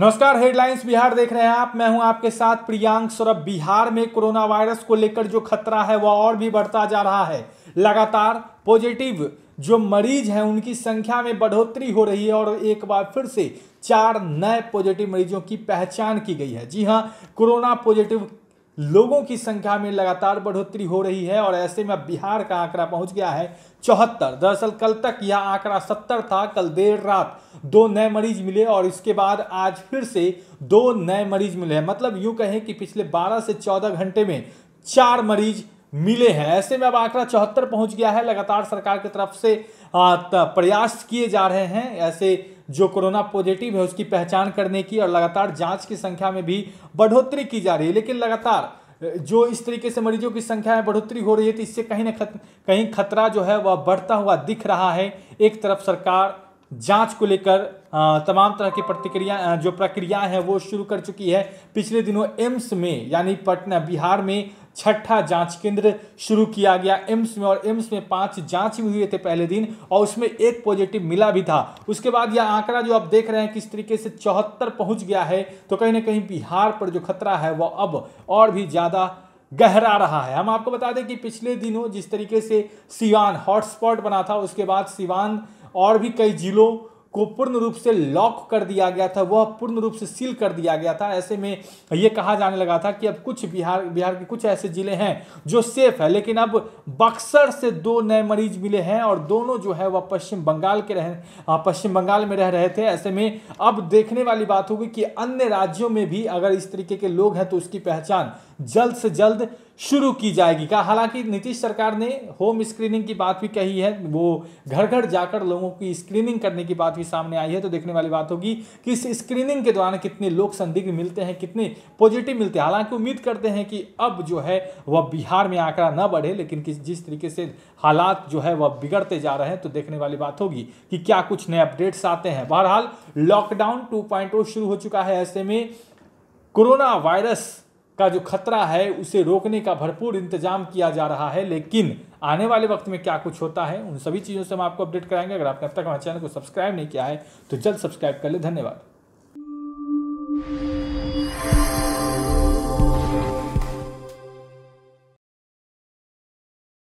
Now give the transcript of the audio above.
नमस्कार हेडलाइंस बिहार देख रहे हैं आप मैं हूं आपके साथ प्रियांक सौरभ बिहार में कोरोना वायरस को लेकर जो खतरा है वह और भी बढ़ता जा रहा है लगातार पॉजिटिव जो मरीज हैं उनकी संख्या में बढ़ोतरी हो रही है और एक बार फिर से चार नए पॉजिटिव मरीजों की पहचान की गई है जी हां कोरोना पॉजिटिव लोगों की संख्या में लगातार बढ़ोतरी हो रही है और ऐसे में बिहार का आंकड़ा पहुंच गया है चौहत्तर दरअसल कल तक यह आंकड़ा सत्तर था कल देर रात दो नए मरीज मिले और इसके बाद आज फिर से दो नए मरीज मिले हैं मतलब यूं कहें कि पिछले 12 से 14 घंटे में चार मरीज मिले हैं ऐसे में अब आंकड़ा चौहत्तर पहुंच गया है लगातार सरकार की तरफ से प्रयास किए जा रहे हैं ऐसे जो कोरोना पॉजिटिव है उसकी पहचान करने की और लगातार जांच की संख्या में भी बढ़ोतरी की जा रही है लेकिन लगातार जो इस तरीके से मरीजों की संख्या में बढ़ोतरी हो रही है तो इससे कहीं ना खत, कहीं खतरा जो है वह बढ़ता हुआ दिख रहा है एक तरफ सरकार जांच को लेकर तमाम तरह की प्रतिक्रिया जो प्रक्रिया है वो शुरू कर चुकी है पिछले दिनों एम्स में यानी पटना बिहार में छठा जांच केंद्र शुरू किया गया एम्स में और एम्स में पांच जांच भी हुए थे पहले दिन और उसमें एक पॉजिटिव मिला भी था उसके बाद यह आंकड़ा जो आप देख रहे हैं किस तरीके से चौहत्तर पहुंच गया है तो कहीं ना कहीं बिहार पर जो खतरा है वह अब और भी ज़्यादा गहरा रहा है हम आपको बता दें कि पिछले दिनों जिस तरीके से सिवान हॉटस्पॉट बना था उसके बाद सिवान और भी कई जिलों को पूर्ण रूप से लॉक कर दिया गया था वह पूर्ण रूप से सील कर दिया गया था ऐसे में यह कहा जाने लगा था कि अब कुछ बिहार बिहार के कुछ ऐसे ज़िले हैं जो सेफ है लेकिन अब बक्सर से दो नए मरीज मिले हैं और दोनों जो है वह पश्चिम बंगाल के रह पश्चिम बंगाल में रह रहे थे ऐसे में अब देखने वाली बात होगी कि अन्य राज्यों में भी अगर इस तरीके के लोग हैं तो उसकी पहचान जल्द से जल्द शुरू की जाएगी कहा हालांकि नीतीश सरकार ने होम स्क्रीनिंग की बात भी कही है वो घर घर जाकर लोगों की स्क्रीनिंग करने की बात भी सामने आई है तो देखने वाली बात होगी कि इस स्क्रीनिंग के दौरान कितने लोग संदिग्ध मिलते हैं कितने पॉजिटिव मिलते हैं हालांकि उम्मीद करते हैं कि अब जो है वह बिहार में आंकड़ा न बढ़े लेकिन जिस तरीके से हालात जो है वह बिगड़ते जा रहे हैं तो देखने वाली बात होगी कि क्या कुछ नए अपडेट्स आते हैं बहरहाल लॉकडाउन टू oh शुरू हो चुका है ऐसे में कोरोना वायरस का जो खतरा है उसे रोकने का भरपूर इंतजाम किया जा रहा है लेकिन आने वाले वक्त में क्या कुछ होता है उन सभी चीज़ों से हम आपको अपडेट कराएंगे अगर आपने अब तक हमारे चैनल को सब्सक्राइब नहीं किया है तो जल्द सब्सक्राइब कर ले धन्यवाद